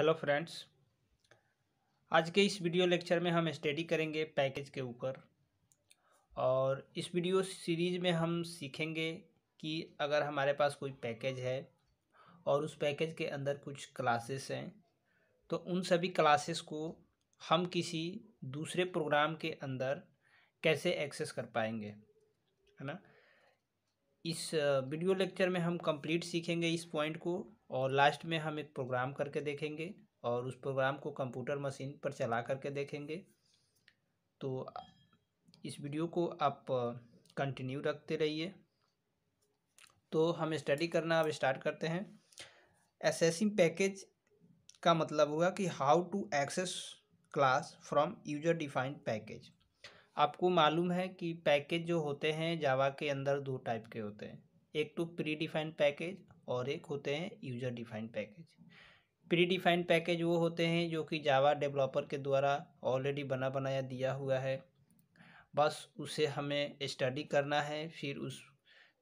hello friends आज के इस वीडियो लेक्चर में हम स्टडी करेंगे पैकेज के ऊपर और इस वीडियो सीरीज़ में हम सीखेंगे कि अगर हमारे पास कोई पैकेज है और उस पैकेज के अंदर कुछ क्लासेस हैं तो उन सभी क्लासेस को हम किसी दूसरे प्रोग्राम के अंदर कैसे एक्सेस कर पाएंगे है ना इस वीडियो लेक्चर में हम कंप्लीट सीखेंगे इस पॉइंट को और लास्ट में हम एक प्रोग्राम करके देखेंगे और उस प्रोग्राम को कंप्यूटर मशीन पर चला करके देखेंगे तो इस वीडियो को आप कंटिन्यू रखते रहिए तो हम स्टडी करना अब स्टार्ट करते हैं एसेसिंग पैकेज का मतलब हुआ कि how to access class from user defined package आपको मालूम है कि पैकेज जो होते हैं जावा के अंदर दो टाइप के होते हैं एक तो प्री डिफाइंड पैकेज और एक होते हैं user defined package predefined package वो होते हैं जो कि जावा डेवलपर के द्वारा ऑलरेडी बना बनाया दिया हुआ है बस उसे हमें स्टडी करना है फिर उस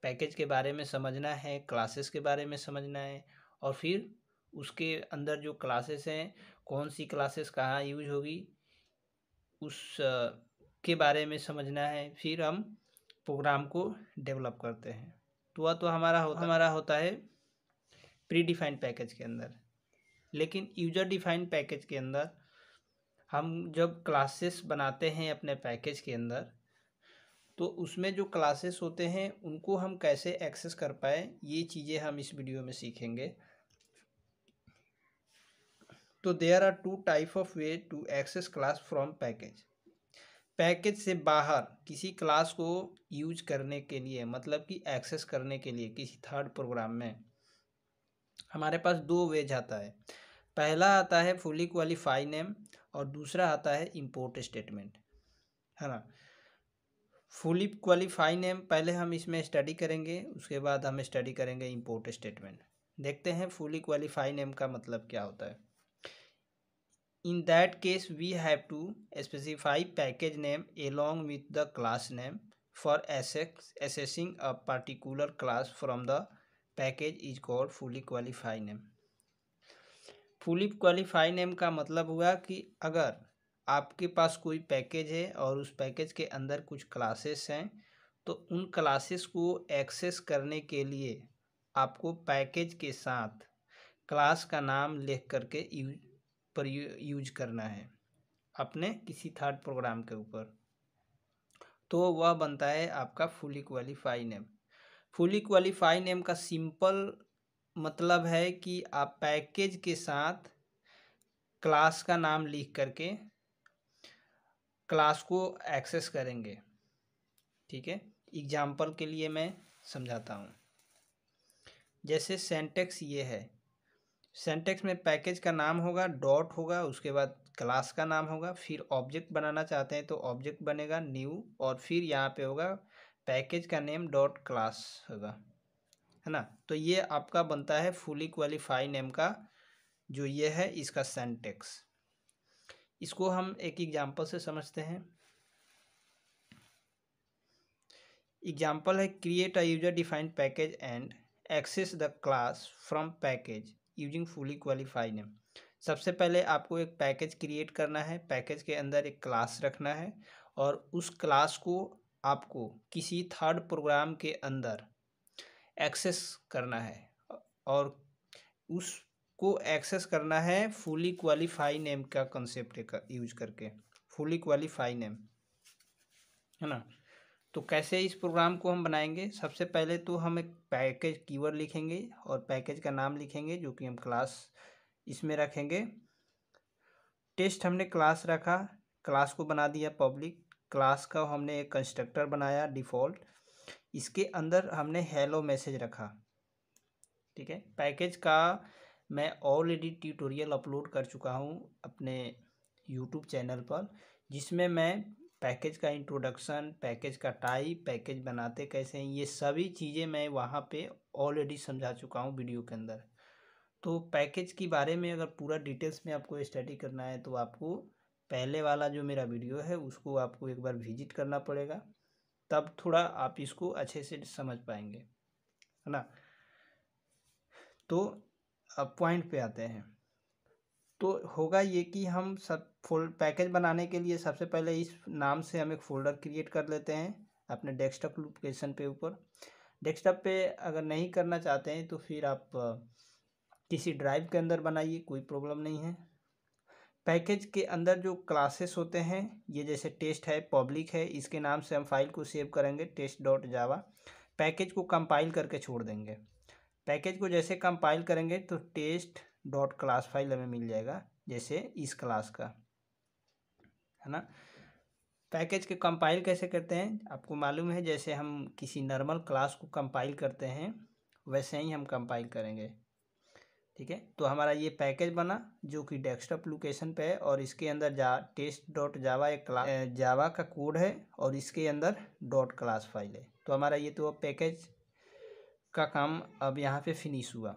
पैकेज के बारे में समझना है क्लासेस के बारे में समझना है और फिर उसके अंदर जो क्लासेस हैं कौन सी क्लासेस कहाँ यूज होगी उस के बारे में समझना है फिर हम प्रोग्राम को डेवलप करते हैं तो वह तो हमारा होता हमारा होता है प्री डिफाइंड पैकेज के अंदर लेकिन यूजर डिफाइंड पैकेज के अंदर हम जब क्लासेस बनाते हैं अपने पैकेज के अंदर तो उसमें जो क्लासेस होते हैं उनको हम कैसे एक्सेस कर पाए ये चीज़ें हम इस वीडियो में सीखेंगे तो there are two type of way to access class from package package से बाहर किसी क्लास को यूज करने के लिए मतलब कि एक्सेस करने के लिए किसी थर्ड प्रोग्राम में हमारे पास दो वेज आता है पहला आता है फुली क्वालिफाई नेम और दूसरा आता है इम्पोर्ट स्टेटमेंट है ना फुली क्वालिफाई नेम पहले हम इसमें स्टडी करेंगे उसके बाद हम स्टडी करेंगे इम्पोर्ट स्टेटमेंट देखते हैं फुली क्वालिफाई नेम का मतलब क्या होता है in that case we have to specify package name along with the class name for assess, accessing a particular class from the package is called fully qualify name fully qualify name का मतलब हुआ कि अगर आपके पास कोई package है और उस पैकेज के अंदर कुछ क्लासेस हैं तो उन क्लासेस को एक्सेस करने के लिए आपको पैकेज के साथ क्लास का नाम लिख करके यूज पर यूज करना है अपने किसी थर्ड प्रोग्राम के ऊपर तो वह बनता है आपका fully qualify name fully qualify name का सिंपल मतलब है कि आप पैकेज के साथ क्लास का नाम लिख करके क्लास को एक्सेस करेंगे ठीक है एग्जाम्पल के लिए मैं समझाता हूँ जैसे सेंटेक्स ये है सेंटेक्स में पैकेज का नाम होगा डॉट होगा उसके बाद क्लास का नाम होगा फिर ऑब्जेक्ट बनाना चाहते हैं तो ऑब्जेक्ट बनेगा न्यू और फिर यहाँ पे होगा पैकेज का नेम डॉट क्लास होगा है ना तो ये आपका बनता है फुली क्वालिफाई नेम का जो ये है इसका सेंटेक्स इसको हम एक एग्जाम्पल से समझते हैं एग्जाम्पल है create a user defined package and access the class from package using fully qualify name सबसे पहले आपको एक पैकेज क्रिएट करना है पैकेज के अंदर एक क्लास रखना है और उस क्लास को आपको किसी थर्ड प्रोग्राम के अंदर एक्सेस करना है और उसको एक्सेस करना है फुली क्वालिफाई नेम का कंसेप्ट यूज करके फुली क्वालिफाई नेम है ना तो कैसे इस प्रोग्राम को हम बनाएंगे सबसे पहले तो हम एक पैकेज कीवर्ड लिखेंगे और पैकेज का नाम लिखेंगे जो कि हम क्लास इसमें रखेंगे टेस्ट हमने क्लास रखा क्लास को बना दिया पब्लिक क्लास का हमने एक कंस्ट्रक्टर बनाया डिफ़ॉल्ट इसके अंदर हमने हेलो मैसेज रखा ठीक है पैकेज का मैं ऑलरेडी ट्यूटोरियल अपलोड कर चुका हूँ अपने यूट्यूब चैनल पर जिसमें मैं पैकेज का इंट्रोडक्शन पैकेज का टाइप पैकेज बनाते कैसे हैं ये सभी चीज़ें मैं वहाँ पे ऑलरेडी समझा चुका हूँ वीडियो के अंदर तो पैकेज के बारे में अगर पूरा डिटेल्स में आपको स्टडी करना है तो आपको पहले वाला जो मेरा वीडियो है उसको आपको एक बार विजिट करना पड़ेगा तब थोड़ा आप इसको अच्छे से समझ पाएंगे है ना तो अब पॉइंट पे आते हैं तो होगा ये कि हम सब फोल्ड पैकेज बनाने के लिए सबसे पहले इस नाम से हम एक फ़ोल्डर क्रिएट कर लेते हैं अपने डेस्कटॉप लोकेशन पे ऊपर डेस्कटॉप पे अगर नहीं करना चाहते हैं तो फिर आप किसी ड्राइव के अंदर बनाइए कोई प्रॉब्लम नहीं है पैकेज के अंदर जो क्लासेस होते हैं ये जैसे टेस्ट है पब्लिक है इसके नाम से हम फाइल को सेव करेंगे टेस्ट डॉट जावा पैकेज को कंपाइल करके छोड़ देंगे पैकेज को जैसे कंपाइल करेंगे तो टेस्ट डॉट क्लास फाइल हमें मिल जाएगा जैसे इस क्लास का है ना पैकेज के कंपाइल कैसे करते हैं आपको मालूम है जैसे हम किसी नॉर्मल क्लास को कंपाइल करते हैं वैसे ही हम कंपाइल करेंगे ठीक है तो हमारा ये पैकेज बना जो कि डेस्कटॉप लोकेशन पे है और इसके अंदर जा टेस्ट डॉट जावा एक क्लास जावा का कोड है और इसके अंदर डॉट क्लास फाइल है तो हमारा ये तो अब पैकेज का काम अब यहाँ पे फिनिश हुआ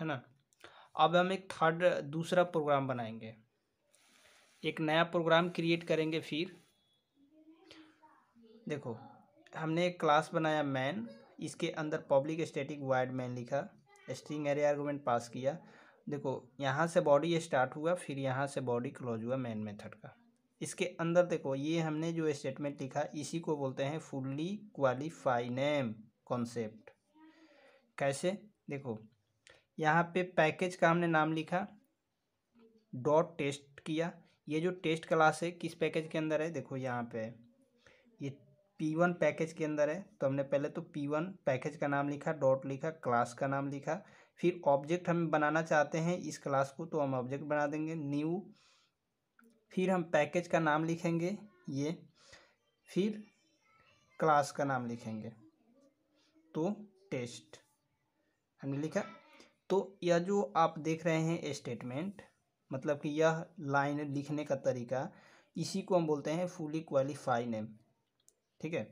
है ना अब हम एक थर्ड दूसरा प्रोग्राम बनाएंगे एक नया प्रोग्राम क्रिएट करेंगे फिर देखो हमने एक क्लास बनाया मैन इसके अंदर पब्लिक स्टेटिक वाइड मैन लिखा स्ट्रिंग एरे आर्गूमेंट पास किया देखो यहाँ से बॉडी स्टार्ट हुआ फिर यहाँ से बॉडी क्लोज हुआ मेन मेथड का इसके अंदर देखो ये हमने जो स्टेटमेंट लिखा इसी को बोलते हैं फुल्ली क्वालिफाई नेम कॉन्सेप्ट कैसे देखो यहाँ पे पैकेज का हमने नाम लिखा डॉट टेस्ट किया ये जो टेस्ट क्लास है किस पैकेज के अंदर है देखो यहाँ पे पी वन पैकेज के अंदर है तो हमने पहले तो पी वन पैकेज का नाम लिखा डॉट लिखा क्लास का नाम लिखा फिर ऑब्जेक्ट हम बनाना चाहते हैं इस क्लास को तो हम ऑब्जेक्ट बना देंगे न्यू फिर हम पैकेज का नाम लिखेंगे ये फिर क्लास का नाम लिखेंगे तो टेस्ट हमने लिखा तो यह जो आप देख रहे हैं स्टेटमेंट मतलब कि यह लाइन लिखने का तरीका इसी को हम बोलते हैं फुली क्वालिफाई नेम ठीक है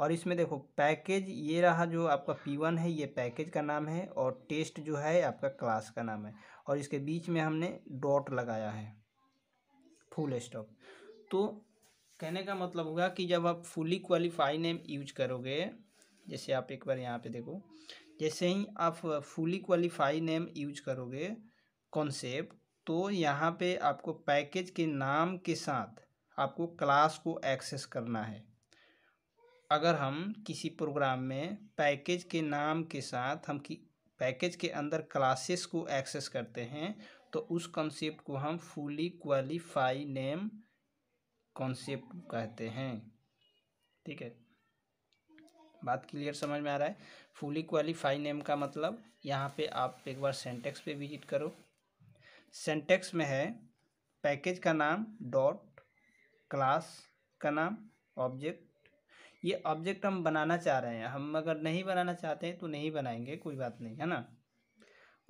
और इसमें देखो पैकेज ये रहा जो आपका पी वन है ये पैकेज का नाम है और टेस्ट जो है आपका क्लास का नाम है और इसके बीच में हमने डॉट लगाया है फुल स्टॉप तो कहने का मतलब हुआ कि जब आप फुली क्वालिफाई नेम यूज करोगे जैसे आप एक बार यहाँ पे देखो जैसे ही आप फुली क्वालिफाई नेम यूज करोगे कॉन्सेप्ट तो यहाँ पे आपको पैकेज के नाम के साथ आपको क्लास को एक्सेस करना है अगर हम किसी प्रोग्राम में पैकेज के नाम के साथ हम कि पैकेज के अंदर क्लासेस को एक्सेस करते हैं तो उस कॉन्सेप्ट को हम फुली क्वालिफाई नेम कॉन्सेप्ट कहते हैं ठीक है बात क्लियर समझ में आ रहा है फुली क्वालिफाई नेम का मतलब यहाँ पे आप एक बार सेंटेक्स पे विजिट करो सेंटेक्स में है पैकेज का नाम डॉट क्लास का नाम ऑब्जेक्ट ये ऑब्जेक्ट हम बनाना चाह रहे हैं हम अगर नहीं बनाना चाहते हैं तो नहीं बनाएंगे कोई बात नहीं है ना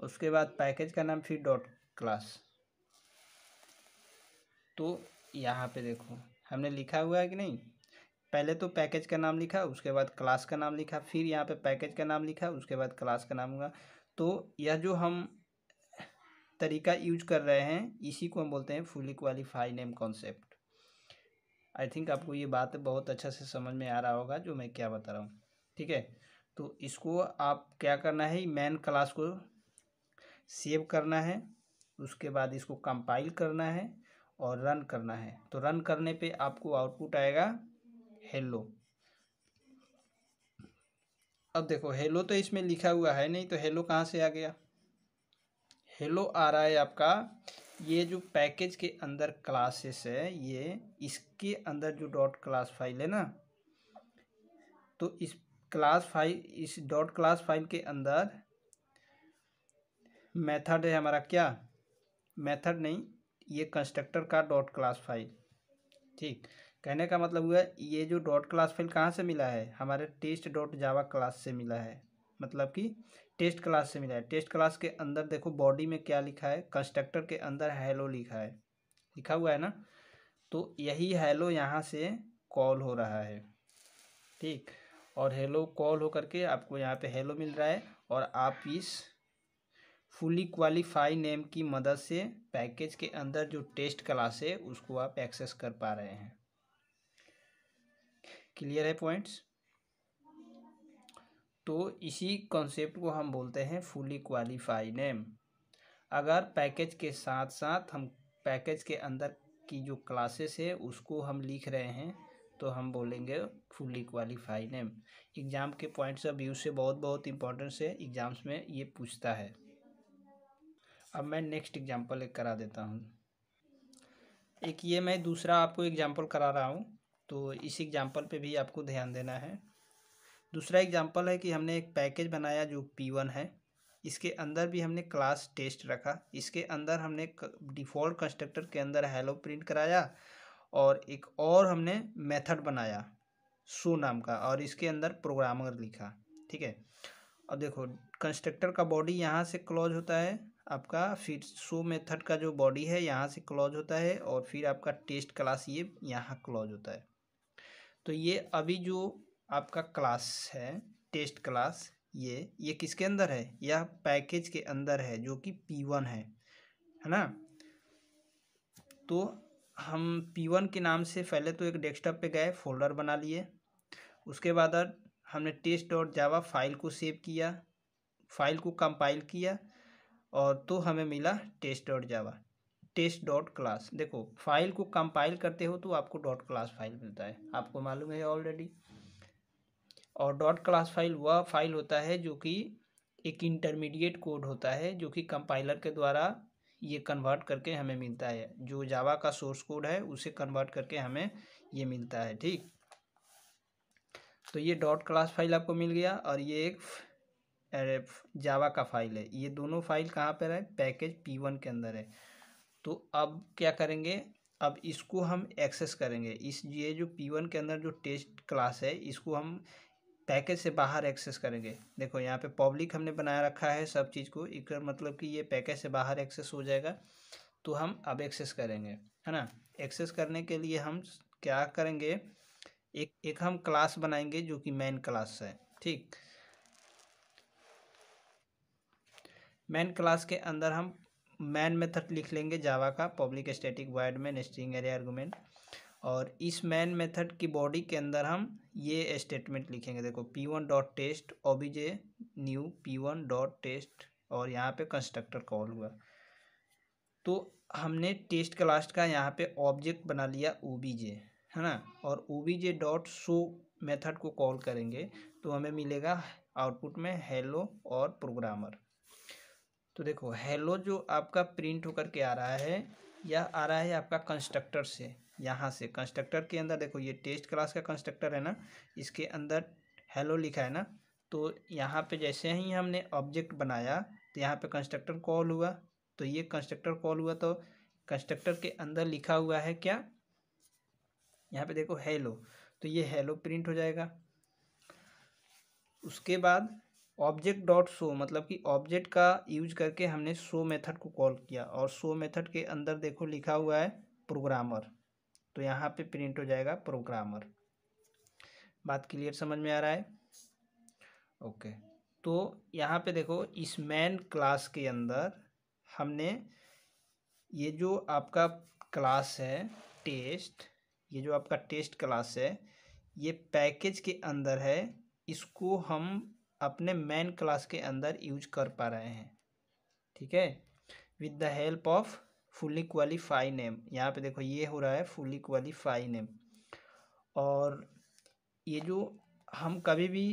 उसके बाद पैकेज का नाम फिर डॉट क्लास तो यहाँ पे देखो हमने लिखा हुआ है कि नहीं पहले तो पैकेज का नाम लिखा उसके बाद क्लास का नाम लिखा फिर यहाँ पे पैकेज का नाम लिखा उसके बाद क्लास का नाम हुआ तो यह जो हम तरीका यूज कर रहे हैं इसी को हम बोलते हैं fully qualify name concept I think आपको ये बात बहुत अच्छा से समझ में आ रहा होगा जो मैं क्या बता रहा हूँ ठीक है तो इसको आप क्या करना है मैन क्लास को सेव करना है उसके बाद इसको कंपाइल करना है और रन करना है तो रन करने पे आपको आउटपुट आएगा हेलो अब देखो हेलो तो इसमें लिखा हुआ है नहीं तो हेलो कहाँ से आ गया हेलो आ रहा है आपका ये जो पैकेज के अंदर क्लासेस है ये इसके अंदर जो डॉट क्लास फाइल है ना तो इस क्लास फाइल इस डॉट क्लास फाइल के अंदर मेथड है हमारा क्या मेथड नहीं ये कंस्ट्रक्टर का डॉट क्लास फाइल ठीक कहने का मतलब हुआ ये जो डॉट क्लास फाइल कहाँ से मिला है हमारे टेस्ट डॉट जावा क्लास से मिला है मतलब कि टेस्ट क्लास से मिला है टेस्ट क्लास के अंदर देखो बॉडी में क्या लिखा है कंस्ट्रक्टर के अंदर हैलो लिखा है लिखा हुआ है ना तो यही हैलो यहाँ से कॉल हो रहा है ठीक और हेलो कॉल हो करके आपको यहाँ पे हेलो मिल रहा है और आप इस फुली क्वालिफाई नेम की मदद से पैकेज के अंदर जो टेस्ट क्लास है उसको आप एक्सेस कर पा रहे हैं क्लियर है पॉइंट्स तो इसी कॉन्सेप्ट को हम बोलते हैं फुली क्वालिफाई नेम अगर पैकेज के साथ साथ हम पैकेज के अंदर की जो क्लासेस है उसको हम लिख रहे हैं तो हम बोलेंगे फुली क्वालिफाई नेम एग्ज़ाम के पॉइंट्स ऑफ व्यू से बहुत बहुत इंपॉर्टेंस है एग्ज़ाम्स में ये पूछता है अब मैं नेक्स्ट एग्जाम्पल एक करा देता हूँ एक ये मैं दूसरा आपको एग्जाम्पल करा रहा हूँ तो इस एग्जाम्पल पे भी आपको ध्यान देना है दूसरा एग्जाम्पल है कि हमने एक पैकेज बनाया जो पी वन है इसके अंदर भी हमने क्लास टेस्ट रखा इसके अंदर हमने डिफ़ॉल्ट कंस्ट्रक्टर के अंदर हेलो प्रिंट कराया और एक और हमने मेथड बनाया सो नाम का और इसके अंदर प्रोग्रामर लिखा ठीक है अब देखो कंस्ट्रक्टर का बॉडी यहाँ से क्लोज होता है आपका फिर सो मेथड का जो बॉडी है यहाँ से क्लोज होता है और फिर आपका टेस्ट क्लास ये यहाँ क्लोज होता है तो ये अभी जो आपका क्लास है टेस्ट क्लास ये ये किसके अंदर है यह पैकेज के अंदर है जो कि पी वन है है ना तो हम पी वन के नाम से पहले तो एक डेस्कटॉप पे गए फोल्डर बना लिए उसके बाद हमने टेस्ट डॉट जावा फाइल को सेव किया फाइल को कंपाइल किया और तो हमें मिला test dot Java test dot class देखो फाइल को कंपाइल करते हो तो आपको डॉट क्लास फाइल मिलता है आपको मालूम है ऑलरेडी और डॉट क्लास फाइल वह फाइल होता है जो कि एक इंटरमीडिएट कोड होता है जो कि कंपाइलर के द्वारा ये कन्वर्ट करके हमें मिलता है जो जावा का सोर्स कोड है उसे कन्वर्ट करके हमें ये मिलता है ठीक तो ये डॉट क्लास फाइल आपको मिल गया और ये एक जावा का फाइल है ये दोनों फाइल कहाँ पर है पैकेज पी वन के अंदर है तो अब क्या करेंगे अब इसको हम एक्सेस करेंगे इस ये जो पी वन के अंदर जो टेस्ट क्लास है इसको हम पैकेज से बाहर एक्सेस करेंगे देखो यहाँ पे पब्लिक हमने बनाया रखा है सब चीज़ को एक तो मतलब कि ये पैकेज से बाहर एक्सेस हो जाएगा तो हम अब एक्सेस करेंगे है ना एक्सेस करने के लिए हम क्या करेंगे एक एक हम क्लास बनाएंगे जो कि मेन क्लास है ठीक मेन क्लास के अंदर हम मैन मेथड लिख लेंगे जावा का पब्लिक स्टैटिक वर्ड में नेस्टिंग एरिया आर्गूमेंट और इस मैन मेथड की बॉडी के अंदर हम ये स्टेटमेंट लिखेंगे देखो P one dot test OBJ new P one dot test और यहाँ पे कंस्ट्रक्टर कॉल हुआ तो हमने टेस्ट क्लास का यहाँ पे ऑब्जेक्ट बना लिया ओ है ना और ओ डॉट शो मेथड को कॉल करेंगे तो हमें मिलेगा आउटपुट में हेलो और प्रोग्रामर तो देखो हेलो जो आपका प्रिंट होकर के आ रहा है या आ रहा है आपका कंस्ट्रक्टर से यहाँ से कंस्ट्रक्टर के अंदर देखो ये टेस्ट क्लास का कंस्ट्रक्टर है ना इसके अंदर हेलो लिखा है ना तो यहाँ पे जैसे ही हमने ऑब्जेक्ट बनाया तो यहाँ पे कंस्ट्रक्टर कॉल हुआ तो ये कंस्ट्रक्टर कॉल हुआ तो कंस्ट्रक्टर के अंदर लिखा हुआ है क्या यहाँ पे देखो हेलो तो ये हेलो प्रिंट हो जाएगा उसके बाद ऑब्जेक्ट डॉट शो मतलब कि ऑब्जेक्ट का यूज करके हमने शो मेथड को कॉल किया और शो मेथड के अंदर देखो लिखा हुआ है प्रोग्रामर तो यहाँ पे प्रिंट हो जाएगा प्रोग्रामर बात क्लियर समझ में आ रहा है ओके तो यहाँ पे देखो इस मैन क्लास के अंदर हमने ये जो आपका क्लास है टेस्ट ये जो आपका टेस्ट क्लास है ये पैकेज के अंदर है इसको हम अपने मैन क्लास के अंदर यूज कर पा रहे हैं ठीक है with the help of fully qualify name यहाँ पे देखो ये हो रहा है फुली क्वालिफाई नेम और ये जो हम कभी भी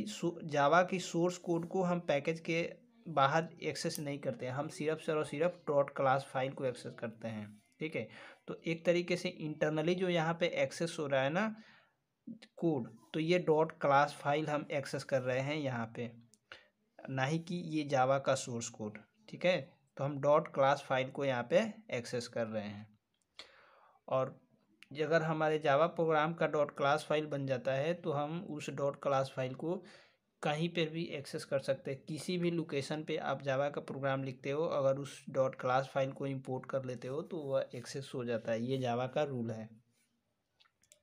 जावा की सोर्स कोड को हम पैकेज के बाहर एक्सेस नहीं करते हैं हम सिर्फ सर और सिर्फ डॉट क्लास फाइल को एक्सेस करते हैं ठीक है तो एक तरीके से इंटरनली जो यहाँ पे एक्सेस हो रहा है ना कोड तो ये डॉट क्लास फाइल हम एक्सेस कर रहे हैं यहाँ पे ना ही कि ये जावा का सोर्स कोड ठीक है तो हम डॉट क्लास फाइल को यहाँ पे एक्सेस कर रहे हैं और अगर हमारे जावा प्रोग्राम का डॉट क्लास फाइल बन जाता है तो हम उस डॉट क्लास फाइल को कहीं पर भी एक्सेस कर सकते हैं किसी भी लोकेशन पे आप जावा का प्रोग्राम लिखते हो अगर उस डॉट क्लास फाइल को इंपोर्ट कर लेते हो तो वह एक्सेस हो जाता है ये जावा का रूल है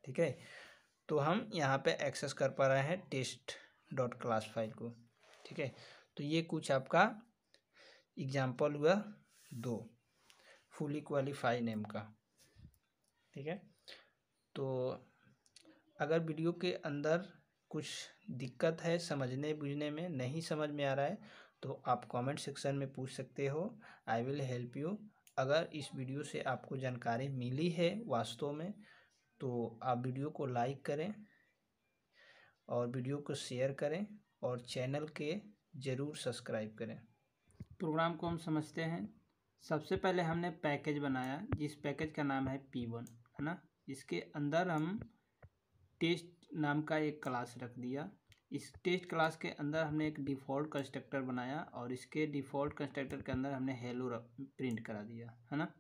ठीक है तो हम यहाँ पे एक्सेस कर पा रहे हैं टेस्ट डॉट क्लास फाइल को ठीक है तो ये कुछ आपका एग्जाम्पल हुआ दो फुली क्वालिफाई नेम का ठीक है तो अगर वीडियो के अंदर कुछ दिक्कत है समझने बुझने में नहीं समझ में आ रहा है तो आप कमेंट सेक्शन में पूछ सकते हो आई विल हेल्प यू अगर इस वीडियो से आपको जानकारी मिली है वास्तव में तो आप वीडियो को लाइक करें और वीडियो को शेयर करें और चैनल के ज़रूर सब्सक्राइब करें प्रोग्राम को हम समझते हैं सबसे पहले हमने पैकेज बनाया जिस पैकेज का नाम है पी वन है ना इसके अंदर हम टेस्ट नाम का एक क्लास रख दिया इस टेस्ट क्लास के अंदर हमने एक डिफ़ॉल्ट कंस्ट्रक्टर बनाया और इसके डिफ़ॉल्ट कंस्ट्रक्टर के अंदर हमने हेलो प्रिंट करा दिया है ना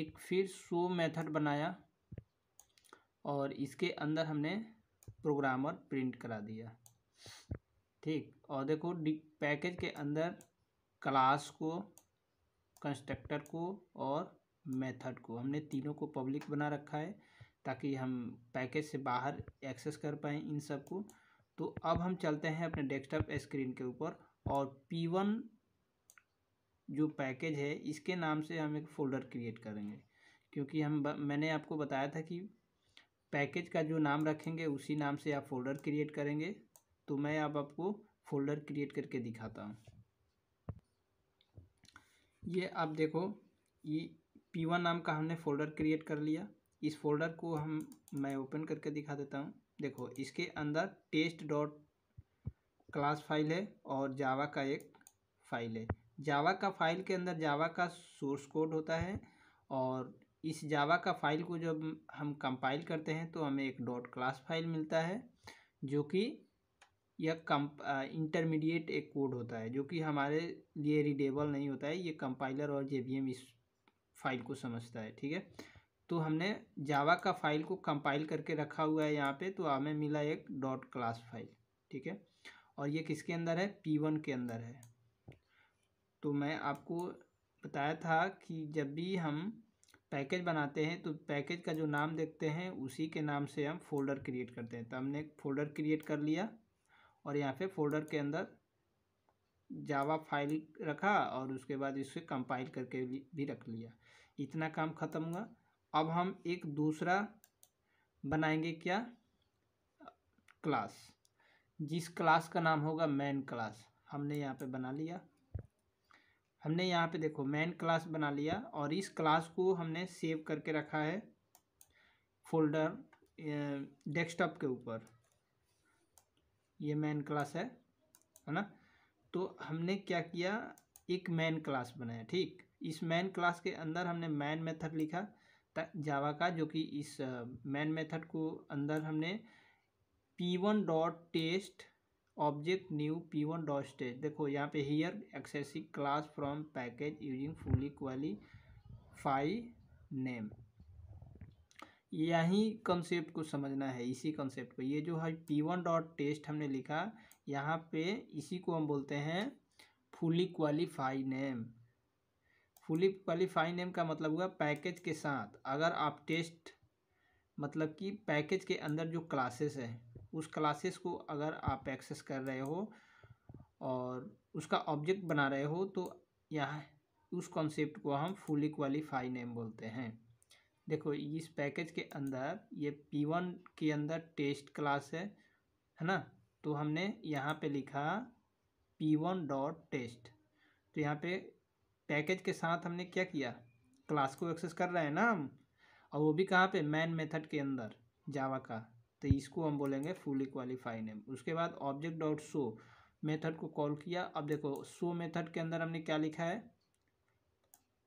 एक फिर शो मेथड बनाया और इसके अंदर हमने प्रोग्रामर प्रिंट करा दिया ठीक और देखो पैकेज के अंदर क्लास को कंस्ट्रक्टर को और मेथड को हमने तीनों को पब्लिक बना रखा है ताकि हम पैकेज से बाहर एक्सेस कर पाएँ इन सब को तो अब हम चलते हैं अपने डेस्कटॉप स्क्रीन के ऊपर और पी वन जो पैकेज है इसके नाम से हम एक फ़ोल्डर क्रिएट करेंगे क्योंकि हम मैंने आपको बताया था कि पैकेज का जो नाम रखेंगे उसी नाम से आप फ़ोल्डर क्रिएट करेंगे तो मैं अब आपको फ़ोल्डर क्रिएट करके दिखाता हूँ ये आप देखो ये पी वन नाम का हमने फोल्डर क्रिएट कर लिया इस फोल्डर को हम मैं ओपन करके दिखा देता हूँ देखो इसके अंदर टेस्ट डॉट क्लास फाइल है और जावा का एक फाइल है जावा का फाइल के अंदर जावा का सोर्स कोड होता है और इस जावा का फाइल को जब हम कंपाइल करते हैं तो हमें एक डॉट क्लास फाइल मिलता है जो कि यह कम इंटरमीडिएट एक कोड होता है जो कि हमारे लिए रीडेबल नहीं होता है ये कंपाइलर और जे इस फाइल को समझता है ठीक है तो हमने जावा का फाइल को कंपाइल करके रखा हुआ है यहाँ पे तो हमें मिला एक डॉट क्लास फाइल ठीक है और ये किसके अंदर है पी वन के अंदर है तो मैं आपको बताया था कि जब भी हम पैकेज बनाते हैं तो पैकेज का जो नाम देखते हैं उसी के नाम से हम फोल्डर क्रिएट करते हैं तो हमने एक फोल्डर क्रिएट कर लिया और यहाँ पे फोल्डर के अंदर जावा फाइल रखा और उसके बाद इसे कंपाइल करके भी, भी रख लिया इतना काम ख़त्म हुआ अब हम एक दूसरा बनाएंगे क्या क्लास जिस क्लास का नाम होगा मैन क्लास हमने यहाँ पे बना लिया हमने यहाँ पे देखो मैन क्लास बना लिया और इस क्लास को हमने सेव करके रखा है फोल्डर डेस्कटॉप के ऊपर ये मैन क्लास है है ना तो हमने क्या किया एक मैन क्लास बनाया ठीक इस मैन क्लास के अंदर हमने मैन मेथड लिखा जावा का जो कि इस मैन मेथड को अंदर हमने P one dot test object new P one dot test देखो यहाँ पे here accessing class from package using fully qualified name यही कंसेप्ट को समझना है इसी कंसेप्ट को ये जो है पी वन डॉट टेस्ट हमने लिखा यहाँ पे इसी को हम बोलते हैं fully qualify name fully qualify name का मतलब हुआ पैकेज के साथ अगर आप टेस्ट मतलब कि पैकेज के अंदर जो क्लासेस है उस क्लासेस को अगर आप एक्सेस कर रहे हो और उसका ऑब्जेक्ट बना रहे हो तो यहाँ उस कॉन्सेप्ट को हम फुली क्वालिफाई नेम बोलते हैं देखो इस पैकेज के अंदर ये पी वन के अंदर टेस्ट क्लास है है ना तो हमने यहाँ पे लिखा पी वन डॉट टेस्ट तो यहाँ पे पैकेज के साथ हमने क्या किया क्लास को एक्सेस कर रहे हैं ना हम और वो भी कहाँ पे मैन मेथड के अंदर जावा का तो इसको हम बोलेंगे फुली क्वालिफाई नेम उसके बाद ऑब्जेक्ट डॉट शो मेथड को कॉल किया अब देखो शो मेथड के अंदर हमने क्या लिखा है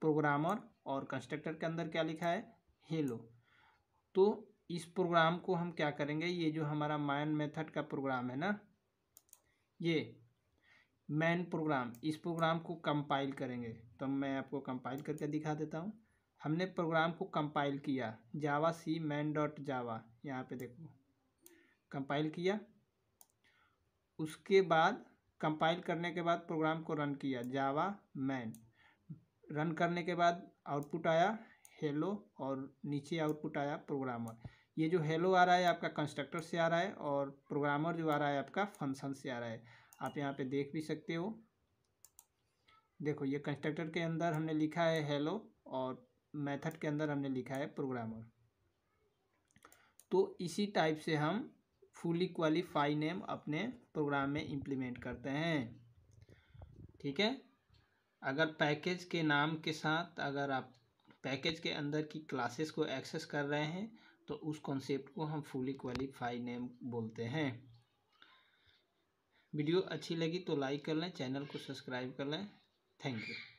प्रोग्रामर और कंस्ट्रक्टर के अंदर क्या लिखा है हेलो तो इस प्रोग्राम को हम क्या करेंगे ये जो हमारा मैन मेथड का प्रोग्राम है ना ये मैन प्रोग्राम इस प्रोग्राम को कंपाइल करेंगे तो मैं आपको कंपाइल करके दिखा देता हूँ हमने प्रोग्राम को कंपाइल किया जावा सी मैन डॉट जावा यहाँ पे देखो कंपाइल किया उसके बाद कंपाइल करने के बाद प्रोग्राम को रन किया जावा मैन रन करने के बाद आउटपुट आया हेलो और नीचे आउटपुट आया प्रोग्रामर ये जो हेलो आ रहा है आपका कंस्ट्रक्टर से आ रहा है और प्रोग्रामर जो आ रहा है आपका फंक्शन से आ रहा है आप यहाँ पे देख भी सकते हो देखो ये कंस्ट्रक्टर के अंदर हमने लिखा है हेलो और मेथड के अंदर हमने लिखा है प्रोग्रामर तो इसी टाइप से हम फुली क्वालिफाई नेम अपने प्रोग्राम में इम्प्लीमेंट करते हैं ठीक है अगर पैकेज के नाम के साथ अगर आप पैकेज के अंदर की क्लासेस को एक्सेस कर रहे हैं तो उस कॉन्सेप्ट को हम फुली क्वालिफाई नेम बोलते हैं वीडियो अच्छी लगी तो लाइक कर लें चैनल को सब्सक्राइब कर लें थैंक यू